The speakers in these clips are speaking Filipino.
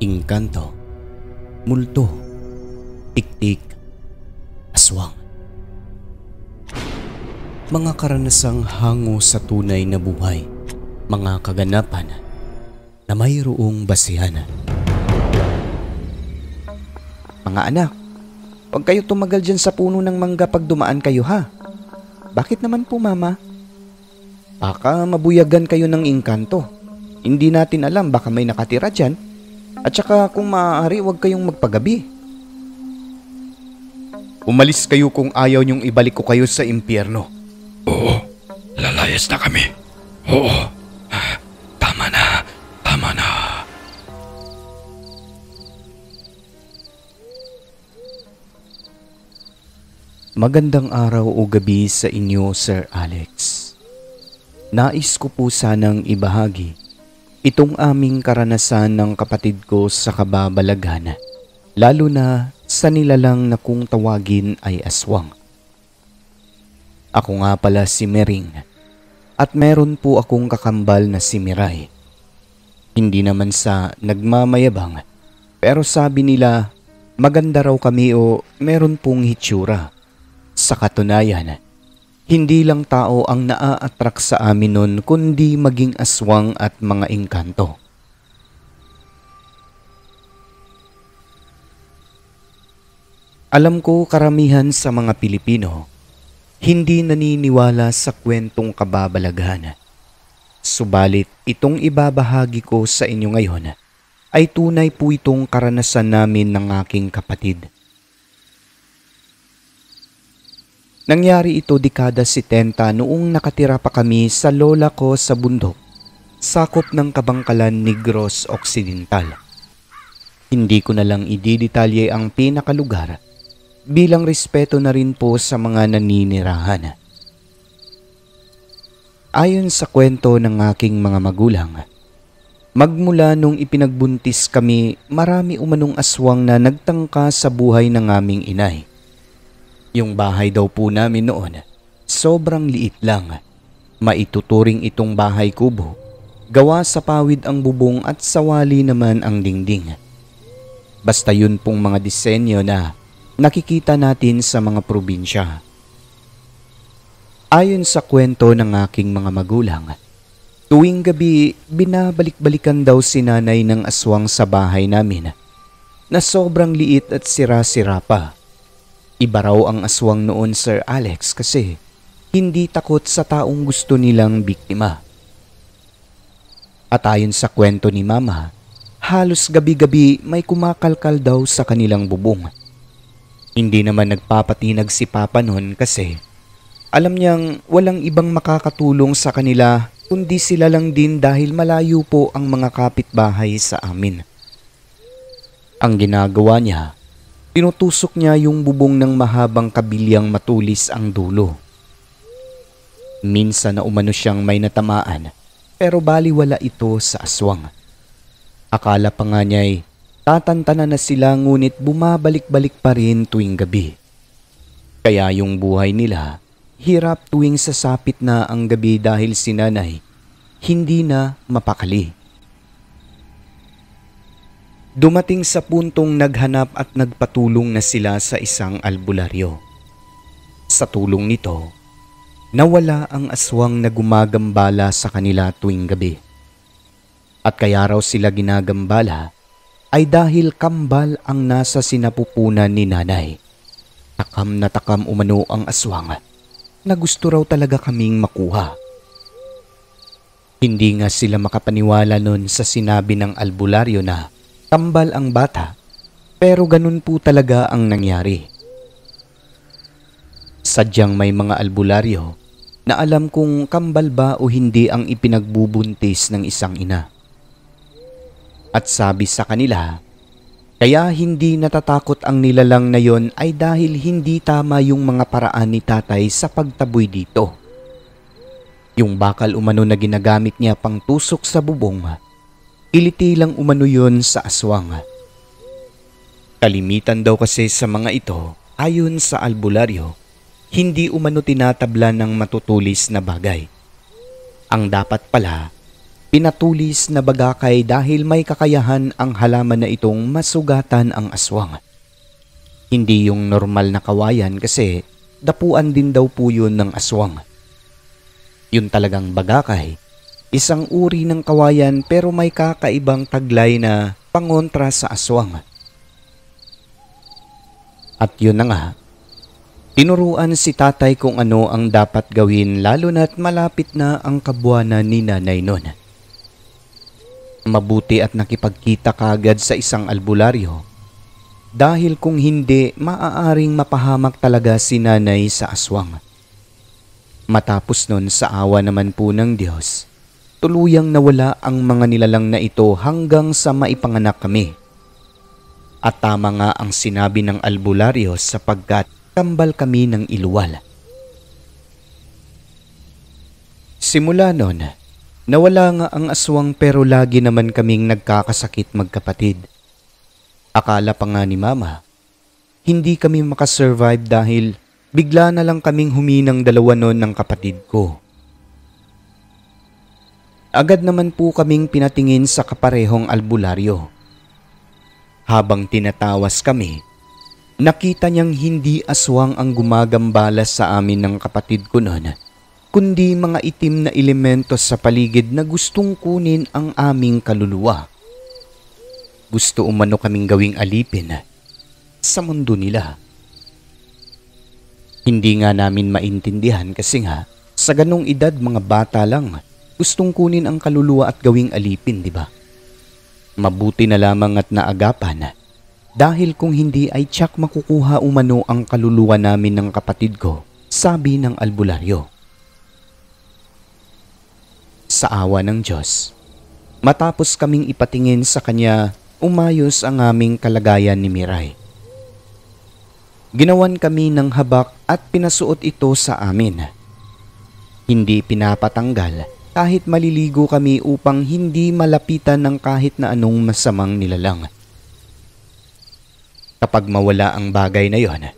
Inkanto, multo, tiktik, aswang. Mga karanasang hango sa tunay na buhay, mga kaganapan na mayroong basihan. Mga anak, huwag kayo tumagal dyan sa puno ng mangga pag dumaan kayo ha. Bakit naman po mama? Baka mabuyagan kayo ng inkanto. Hindi natin alam baka may nakatira dyan. At saka kung maaari, huwag kayong magpagabi. Umalis kayo kung ayaw niyong ibalik ko kayo sa impyerno. Oo, lalayas na kami. Oo, tama na, tama na. Magandang araw o gabi sa inyo, Sir Alex. Nais ko po sanang ibahagi Itong aming karanasan ng kapatid ko sa kababalaghan, lalo na sa nilalang na kung tawagin ay aswang. Ako nga pala si Mering at meron po akong kakambal na si Miray. Hindi naman sa nagmamayabang pero sabi nila maganda raw kami o meron pong hitsura. Sa katunayan, hindi lang tao ang naa-attract sa amin nun kundi maging aswang at mga engkanto. Alam ko karamihan sa mga Pilipino, hindi naniniwala sa kwentong kababalaghan. Subalit itong ibabahagi ko sa inyo ngayon ay tunay po itong karanasan namin ng aking kapatid Nangyari ito dekada 70 noong nakatira pa kami sa lola ko sa bundok, sakop ng Kabangkalan Negros Occidental. Hindi ko na lang ididetalye ang pinakalugar bilang respeto na rin po sa mga naninirahan. Ayon sa kwento ng aking mga magulang, magmula nung ipinagbuntis kami marami umanong aswang na nagtangka sa buhay ng aming inay. Yung bahay daw po namin noon, sobrang liit lang. Maituturing itong bahay kubo. Gawa sa pawid ang bubong at sawali naman ang dingding. Basta yun pong mga disenyo na nakikita natin sa mga probinsya. Ayon sa kwento ng aking mga magulang, tuwing gabi binabalik-balikan daw si nanay ng aswang sa bahay namin na sobrang liit at sira-sira pa. Iba raw ang aswang noon Sir Alex kasi hindi takot sa taong gusto nilang biktima. At ayon sa kwento ni Mama, halos gabi-gabi may kumakalkal daw sa kanilang bubong. Hindi naman nagpapatinag si Papa noon kasi alam niyang walang ibang makakatulong sa kanila kundi sila lang din dahil malayo po ang mga kapitbahay sa amin. Ang ginagawa niya Tinutusok niya yung bubong ng mahabang kabilyang matulis ang dulo. Minsan na umano siyang may natamaan pero baliwala ito sa aswang. Akala pa nga niya'y tatantana na sila ngunit bumabalik-balik pa rin tuwing gabi. Kaya yung buhay nila hirap tuwing sasapit na ang gabi dahil si nanay hindi na mapakali. Dumating sa puntong naghanap at nagpatulong na sila sa isang albularyo. Sa tulong nito, nawala ang aswang na gumagambala sa kanila tuwing gabi. At kaya raw sila ginagambala ay dahil kambal ang nasa sinapupunan ni nanay. Takam na takam umano ang aswang na gusto raw talaga kaming makuha. Hindi nga sila makapaniwala nun sa sinabi ng albularyo na Tambal ang bata, pero ganun po talaga ang nangyari. Sadyang may mga albularyo na alam kung kambal ba o hindi ang ipinagbubuntis ng isang ina. At sabi sa kanila, kaya hindi natatakot ang nilalang na yon ay dahil hindi tama yung mga paraan ni tatay sa pagtaboy dito. Yung bakal umano na ginagamit niya pang tusok sa bubong Iliti lang umano yon sa aswang. Kalimitan daw kasi sa mga ito, ayon sa albularyo, hindi umano tinatabla ng matutulis na bagay. Ang dapat pala, pinatulis na bagakay dahil may kakayahan ang halaman na itong masugatan ang aswang. Hindi yung normal na kawayan kasi dapuan din daw po yun ng aswang. Yun talagang bagakay Isang uri ng kawayan pero may kakaibang taglay na pangontra sa aswang. At yun na nga, tinuruan si tatay kung ano ang dapat gawin lalo na't malapit na ang kabuana ni nanay noon. Mabuti at nakipagkita kaagad sa isang albularyo dahil kung hindi maaaring mapahamak talaga si nanay sa aswang. Matapos nun sa awa naman po ng Diyos, tuluyang nawala ang mga nilalang na ito hanggang sa maipanganak kami. At tama nga ang sinabi ng albularyo sapagkat kambal kami ng iluwal. Simula noon, nawala nga ang aswang pero lagi naman kaming nagkakasakit magkapatid. Akala pa nga ni Mama, hindi kami makasurvive dahil bigla na lang kaming huminang dalawa noon ng kapatid ko. Agad naman po kaming pinatingin sa kaparehong albularyo. Habang tinatawas kami, nakita niyang hindi aswang ang gumagambala sa amin ng kapatid ko noon, kundi mga itim na elemento sa paligid na gustong kunin ang aming kaluluwa. Gusto umano kaming gawing alipin sa mundo nila. Hindi nga namin maintindihan kasi nga sa ganong edad mga bata lang Gustong kunin ang kaluluwa at gawing alipin, di ba? Mabuti na lamang at naagapan dahil kung hindi ay tsak makukuha umano ang kaluluwa namin ng kapatid ko, sabi ng albularyo. Sa awa ng Diyos, matapos kaming ipatingin sa kanya, umayos ang aming kalagayan ni Mirai. Ginawan kami ng habak at pinasuot ito sa amin. Hindi pinapatanggal kahit maliligo kami upang hindi malapitan ng kahit na anong masamang nilalang. Kapag mawala ang bagay na yon,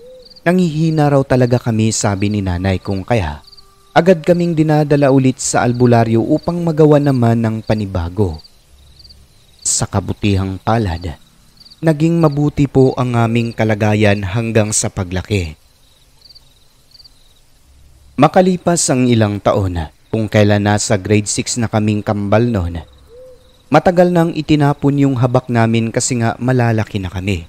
nangihina raw talaga kami sabi ni nanay kung kaya agad kaming dinadala ulit sa albularyo upang magawa naman ng panibago. Sa kabutihang palad, naging mabuti po ang aming kalagayan hanggang sa paglaki. Makalipas ang ilang taon, kung kailan nasa grade 6 na kaming kambal noon. Matagal nang itinapon yung habak namin kasi nga malalaki na kami.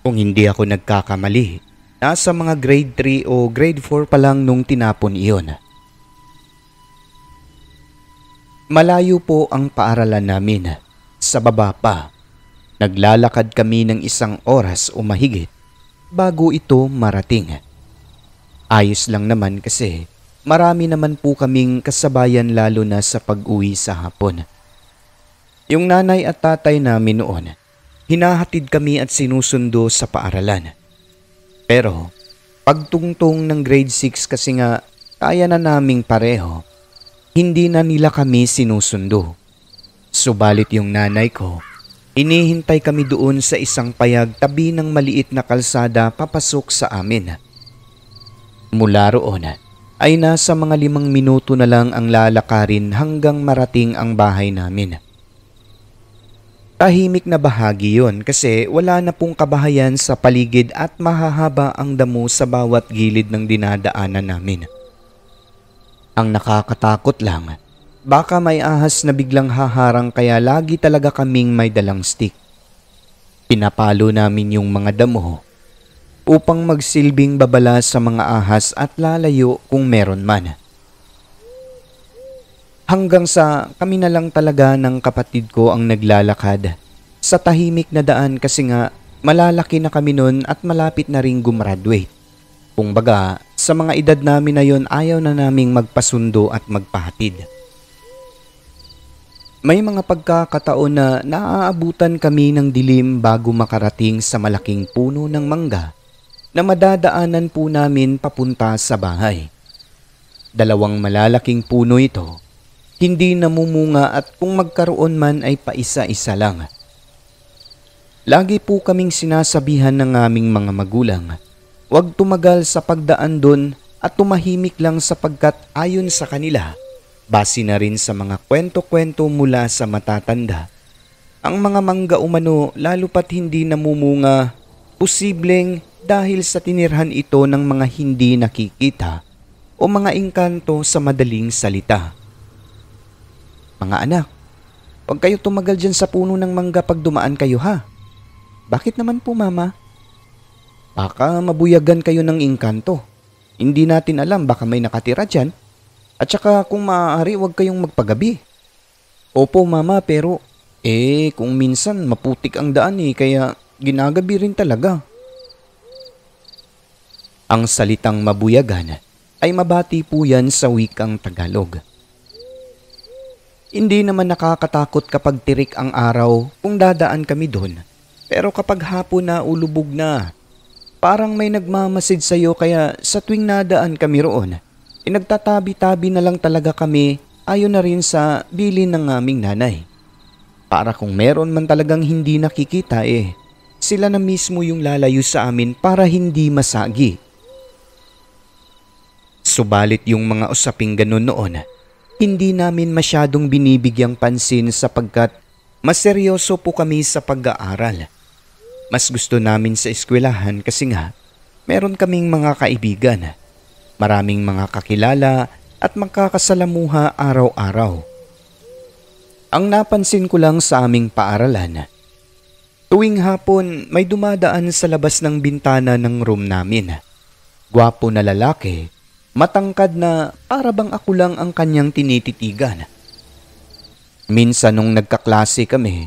Kung hindi ako nagkakamali, nasa mga grade 3 o grade 4 pa lang nung tinapon iyon. Malayo po ang paaralan namin, sa baba pa. Naglalakad kami ng isang oras o mahigit bago ito marating. Ayos lang naman kasi marami naman po kaming kasabayan lalo na sa pag-uwi sa hapon. Yung nanay at tatay namin noon, hinahatid kami at sinusundo sa paaralan. Pero pagtungtong ng grade 6 kasi nga kaya na naming pareho, hindi na nila kami sinusundo. Subalit yung nanay ko, inihintay kami doon sa isang payag tabi ng maliit na kalsada papasok sa amin. Mula roon, ay nasa mga limang minuto na lang ang lalakarin hanggang marating ang bahay namin. Tahimik na bahagi yon kasi wala na pong kabahayan sa paligid at mahahaba ang damo sa bawat gilid ng dinadaanan namin. Ang nakakatakot lang, baka may ahas na biglang haharang kaya lagi talaga kaming may dalang stick. Pinapalo namin yung mga damo upang magsilbing babala sa mga ahas at lalayo kung meron man. Hanggang sa kami na lang talaga ng kapatid ko ang naglalakad. Sa tahimik na daan kasi nga malalaki na kami noon at malapit na ring gumraduate. Kung baga, sa mga edad namin na yon ayaw na naming magpasundo at magpahatid. May mga pagkakataon na naaabutan kami ng dilim bago makarating sa malaking puno ng mangga na madadaanan po namin papunta sa bahay. Dalawang malalaking puno ito, hindi namumunga at kung magkaroon man ay paisa-isa lang. Lagi po kaming sinasabihan ng aming mga magulang, huwag tumagal sa pagdaan doon at tumahimik lang sapagkat ayon sa kanila, base na rin sa mga kwento-kwento mula sa matatanda, ang mga mangga umano lalo pat hindi namumunga, posibleng dahil sa tinirhan ito ng mga hindi nakikita o mga engkanto sa madaling salita. Mga anak, huwag kayo tumagal dyan sa puno ng mangga pag dumaan kayo ha. Bakit naman po mama? Baka mabuyagan kayo ng engkanto. Hindi natin alam baka may nakatira dyan. At saka kung maaari huwag kayong magpagabi. Opo mama pero eh kung minsan maputik ang daan eh kaya ginagabi rin talaga. Ang salitang mabuyagan ay mabati po yan sa wikang Tagalog. Hindi naman nakakatakot kapag tirik ang araw kung dadaan kami doon. Pero kapag hapon na ulubog na, parang may nagmamasid sa iyo kaya sa tuwing nadaan kami roon, inagtatabi-tabi na lang talaga kami ayon na rin sa bilin ng aming nanay. Para kung meron man talagang hindi nakikita eh, sila na mismo yung lalayo sa amin para hindi masagi. Subalit yung mga usaping ganun noon, hindi namin masyadong binibigyang pansin sapagkat mas seryoso po kami sa pag-aaral. Mas gusto namin sa eskwelahan kasi nga meron kaming mga kaibigan, maraming mga kakilala at magkakasalamuha araw-araw. Ang napansin ko lang sa aming paaralan, tuwing hapon may dumadaan sa labas ng bintana ng room namin. Gwapo na lalaki matangkad na para bang ako lang ang kanyang tinititigan. Minsan nung nagkaklase kami,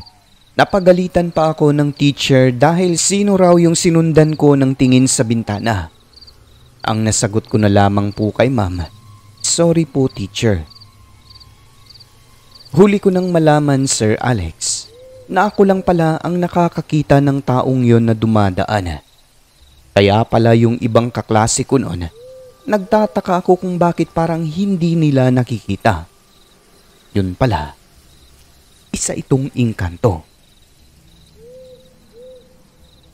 napagalitan pa ako ng teacher dahil sino raw yung sinundan ko ng tingin sa bintana. Ang nasagot ko na lamang po kay ma'am, sorry po teacher. Huli ko nang malaman Sir Alex na ako lang pala ang nakakakita ng taong yon na dumadaan. Kaya pala yung ibang kaklase ko noon Nagtataka ako kung bakit parang hindi nila nakikita. Yun pala, isa itong inkanto.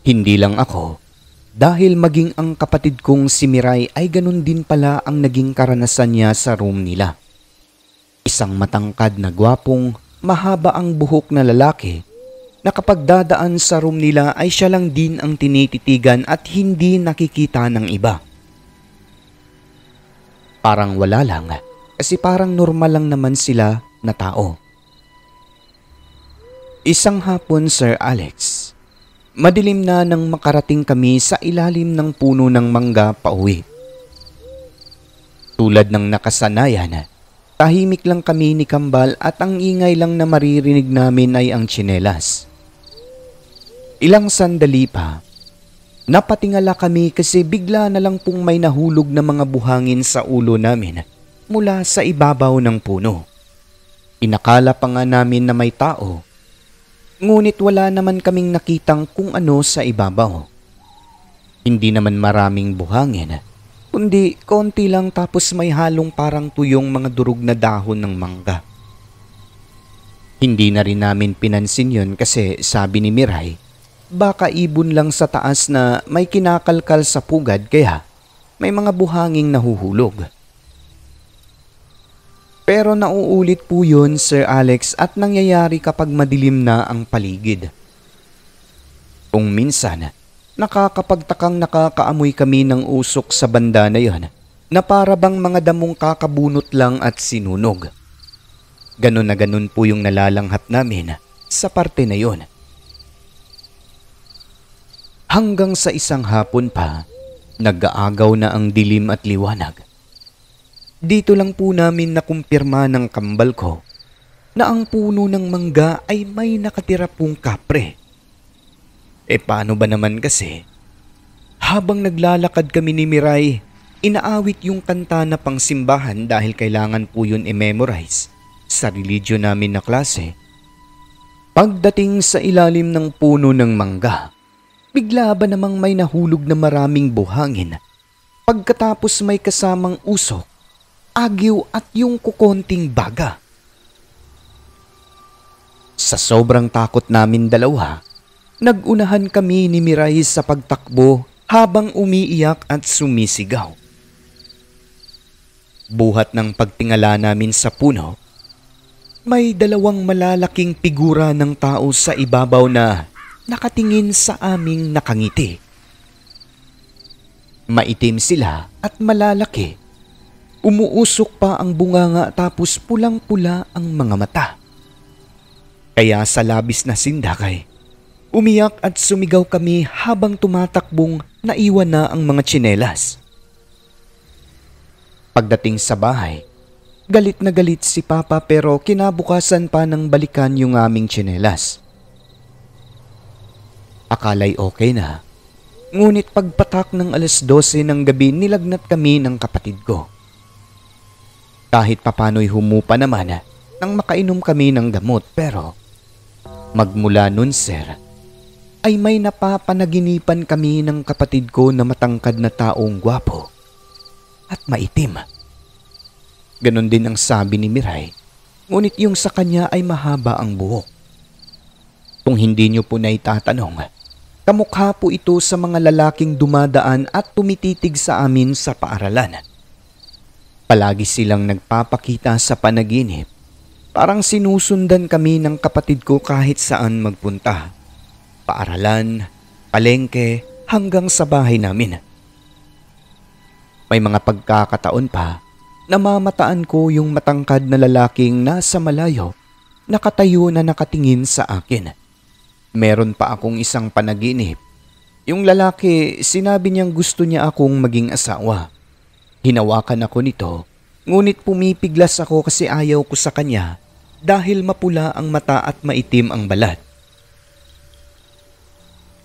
Hindi lang ako, dahil maging ang kapatid kong si Mirai ay ganun din pala ang naging karanasan niya sa room nila. Isang matangkad na gwapong, mahaba ang buhok na lalaki na kapag dadaan sa room nila ay siya lang din ang tinititigan at hindi nakikita ng iba. Parang wala lang kasi eh, parang normal lang naman sila na tao. Isang hapon Sir Alex, madilim na nang makarating kami sa ilalim ng puno ng mangga pauwi. Tulad ng nakasanayan, tahimik lang kami ni Kambal at ang ingay lang na maririnig namin ay ang chinelas. Ilang sandali pa, Napatingala kami kasi bigla na lang pong may nahulog na mga buhangin sa ulo namin mula sa ibabaw ng puno. Inakala pa nga namin na may tao. Ngunit wala naman kaming nakitang kung ano sa ibabaw. Hindi naman maraming buhangin, kundi konti lang tapos may halong parang tuyong mga durog na dahon ng mangga. Hindi na rin namin pinansin yon kasi sabi ni Mirai, baka ibon lang sa taas na may kinakalkal sa pugad kaya may mga buhanging nahuhulog. Pero nauulit po yun, Sir Alex, at nangyayari kapag madilim na ang paligid. Kung minsan, nakakapagtakang nakakaamoy kami ng usok sa banda na yon na para bang mga damong kakabunot lang at sinunog. Ganun na ganun po yung nalalanghap namin sa parte na yon hanggang sa isang hapon pa, nag-aagaw na ang dilim at liwanag. Dito lang po namin nakumpirma ng kambal ko na ang puno ng mangga ay may nakatira pong kapre. E paano ba naman kasi? Habang naglalakad kami ni Mirai, inaawit yung kanta na pangsimbahan dahil kailangan po yun i-memorize sa religion namin na klase. Pagdating sa ilalim ng puno ng mangga, Bigla ba namang may nahulog na maraming buhangin? Pagkatapos may kasamang usok, agyo at yung kukonting baga. Sa sobrang takot namin dalawa, nagunahan kami ni Mirai sa pagtakbo habang umiiyak at sumisigaw. Buhat ng pagtingala namin sa puno, may dalawang malalaking figura ng tao sa ibabaw na nakatingin sa aming nakangiti. Maitim sila at malalaki. Umuusok pa ang bunganga tapos pulang-pula ang mga mata. Kaya sa labis na sindakay, umiyak at sumigaw kami habang tumatakbong naiwan na ang mga tsinelas. Pagdating sa bahay, galit na galit si Papa pero kinabukasan pa ng balikan yung aming tsinelas. Akala'y okay na. Ngunit pagpatak ng alas 12 ng gabi nilagnat kami ng kapatid ko. Kahit papano'y humupa naman nang makainom kami ng gamot pero magmula nun sir ay may napapanaginipan kami ng kapatid ko na matangkad na taong gwapo at maitim. Ganon din ang sabi ni Mirai, ngunit yung sa kanya ay mahaba ang buhok. Kung hindi niyo po naitatanong, Kamukha po ito sa mga lalaking dumadaan at tumititig sa amin sa paaralan. Palagi silang nagpapakita sa panaginip. Parang sinusundan kami ng kapatid ko kahit saan magpunta. Paaralan, palengke, hanggang sa bahay namin. May mga pagkakataon pa, namamataan ko yung matangkad na lalaking nasa malayo, nakatayo na nakatingin sa akin. Meron pa akong isang panaginip. Yung lalaki, sinabi niyang gusto niya akong maging asawa. Hinawakan ako nito, ngunit pumipiglas ako kasi ayaw ko sa kanya dahil mapula ang mata at maitim ang balat.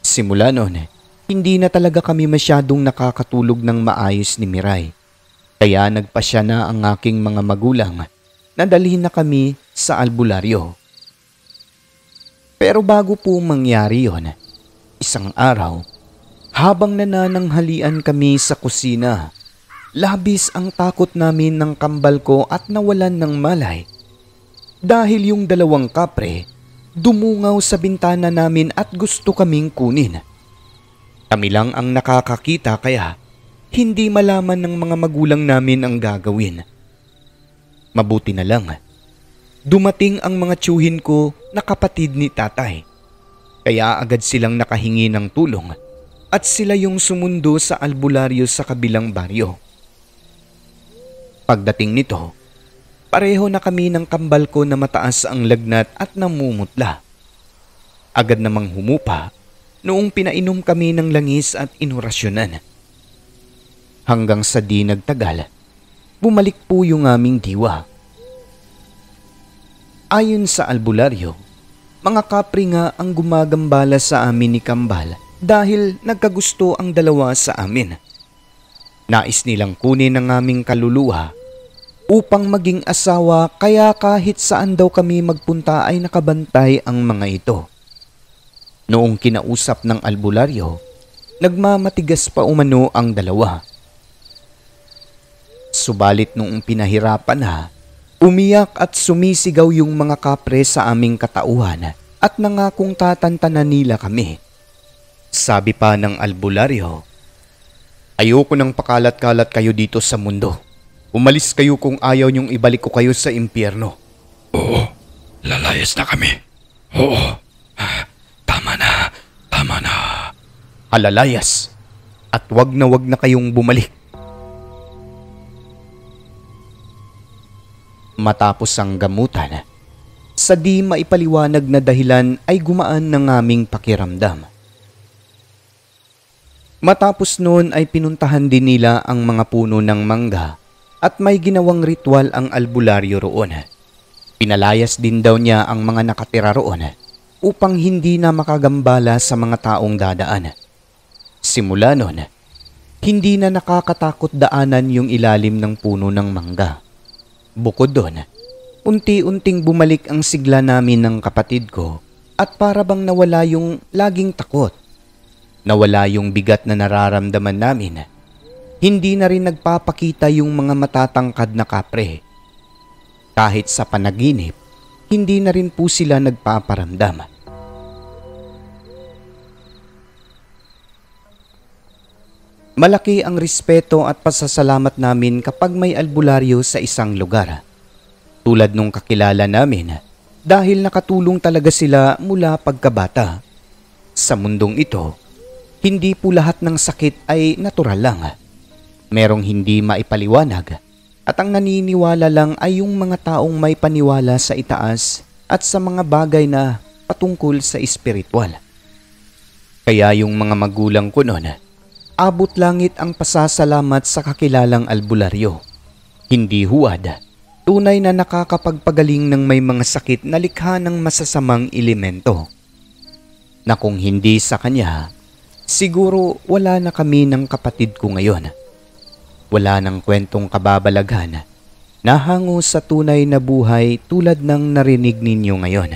Simula noon, hindi na talaga kami masyadong nakakatulog ng maayos ni Mirai. Kaya nagpa siya na ang aking mga magulang na dalhin na kami sa albularyo. Pero bago po mangyari yon, isang araw, habang nanananghalian kami sa kusina, labis ang takot namin ng kambal ko at nawalan ng malay. Dahil yung dalawang kapre, dumungaw sa bintana namin at gusto kaming kunin. Kami lang ang nakakakita kaya hindi malaman ng mga magulang namin ang gagawin. Mabuti na lang dumating ang mga tiyuhin ko na kapatid ni tatay. Kaya agad silang nakahingi ng tulong at sila yung sumundo sa albularyo sa kabilang baryo. Pagdating nito, pareho na kami ng kambal ko na mataas ang lagnat at namumutla. Agad namang humupa noong pinainom kami ng langis at inurasyonan. Hanggang sa di nagtagal, bumalik po yung aming diwa Ayon sa albularyo, mga kapri nga ang gumagambala sa amin ni Kambal dahil nagkagusto ang dalawa sa amin. Nais nilang kunin ang aming kaluluha upang maging asawa kaya kahit saan daw kami magpunta ay nakabantay ang mga ito. Noong kinausap ng albularyo, nagmamatigas pa umano ang dalawa. Subalit noong pinahirapan ha, Umiyak at sumisigaw yung mga kapre sa aming katauhan at nangakong tatantanan nila kami. Sabi pa ng albularyo, Ayoko nang pakalat-kalat kayo dito sa mundo. Umalis kayo kung ayaw niyong ibalik ko kayo sa impyerno. Oo, lalayas na kami. Oo, tama na, tama na. Alalayas, at wag na wag na kayong bumalik. matapos ang gamutan. Sa di maipaliwanag na dahilan ay gumaan ng aming pakiramdam. Matapos noon ay pinuntahan din nila ang mga puno ng mangga at may ginawang ritual ang albularyo roon. Pinalayas din daw niya ang mga nakatira roon upang hindi na makagambala sa mga taong dadaan. Simula noon, hindi na nakakatakot daanan yung ilalim ng puno ng mangga. Bukod doon, eh. unti-unting bumalik ang sigla namin ng kapatid ko at para bang nawala yung laging takot. Nawala yung bigat na nararamdaman namin. Hindi na rin nagpapakita yung mga matatangkad na kapre. Kahit sa panaginip, hindi na rin po sila nagpaparamdam. Malaki ang respeto at pasasalamat namin kapag may albularyo sa isang lugar. Tulad nung kakilala namin dahil nakatulong talaga sila mula pagkabata. Sa mundong ito, hindi po lahat ng sakit ay natural lang. Merong hindi maipaliwanag at ang naniniwala lang ay yung mga taong may paniwala sa itaas at sa mga bagay na patungkol sa espiritual. Kaya yung mga magulang ko noon abot langit ang pasasalamat sa kakilalang albularyo. Hindi huwada. tunay na nakakapagpagaling ng may mga sakit na likha ng masasamang elemento. Na kung hindi sa kanya, siguro wala na kami ng kapatid ko ngayon. Wala ng kwentong kababalaghan, nahango sa tunay na buhay tulad ng narinig ninyo ngayon.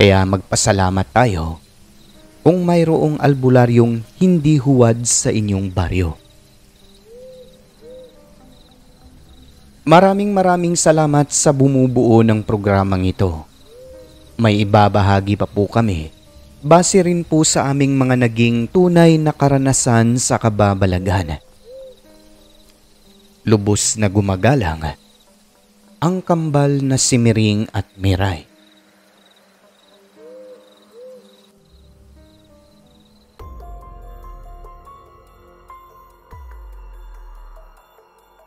Kaya magpasalamat tayo kung mayroong albularyong hindi huwad sa inyong baryo. Maraming maraming salamat sa bumubuo ng programang ito. May ibabahagi pa po kami base rin po sa aming mga naging tunay na karanasan sa kababalaghan. Lubos na gumagalang ang kambal na simiring at miray.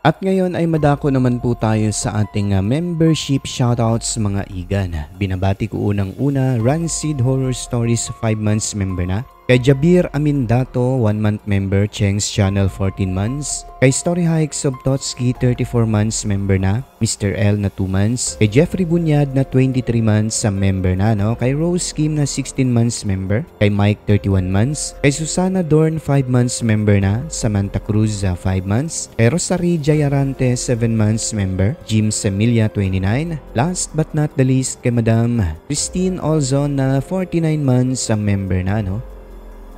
At ngayon ay madako naman po tayo sa ating ah, membership shoutouts mga igan. Binabati ko unang-una Rancid Horror Stories 5 months member na Kay Jabir Amindato, 1-month member, Cheng's Channel, 14 months. Kay Story Hike of 34 months member na. Mr. L na 2 months. Kay Jeffrey Bunyad na 23 months sa member na. No? Kay Rose Kim na 16 months member. Kay Mike, 31 months. Kay Susana Dorn, 5 months member na. Samantha Cruz, 5 ah, months. Kay Rosary Jayarante, 7 months member. Jim Semilia, 29. Last but not the least, kay Madam Christine Olzon na 49 months sa member na. No?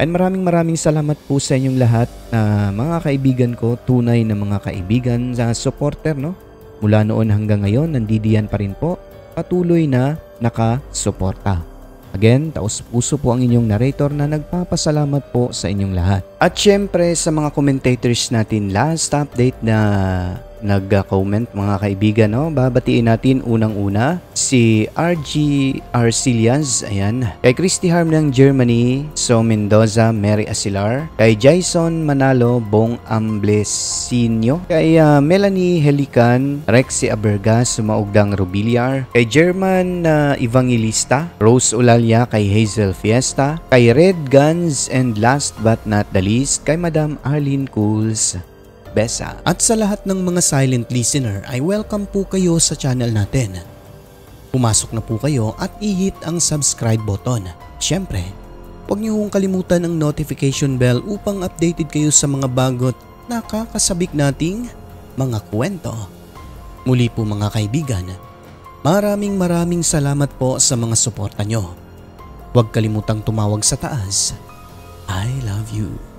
And maraming maraming salamat po sa inyong lahat na mga kaibigan ko, tunay na mga kaibigan sa supporter no. Mula noon hanggang ngayon, nandidiyan pa rin po, patuloy na naka-suporta. Again, taos puso po ang inyong narrator na nagpapasalamat po sa inyong lahat. At syempre sa mga commentators natin, last update na nag-comment mga kaibigan. No? Babatiin natin unang-una si RG Arcilians, ayan. Kay Christy Harm ng Germany, So Mendoza, Mary Asilar. Kay Jason Manalo, Bong Amblesinio. Kay uh, Melanie Helican, Rexy Abergas, Maugdang Rubiliar. Kay German uh, Evangelista, Rose Olalia, kay Hazel Fiesta. Kay Red Guns and last but not the least, kay Madam Arlene Cools. Besa at sa lahat ng mga silent listener ay welcome po kayo sa channel natin. Pumasok na po kayo at i-hit ang subscribe button. Siyempre, huwag niyo hong kalimutan ang notification bell upang updated kayo sa mga bagot na nating mga kwento. Muli po mga kaibigan, maraming maraming salamat po sa mga suporta nyo. Huwag kalimutang tumawag sa taas. I love you.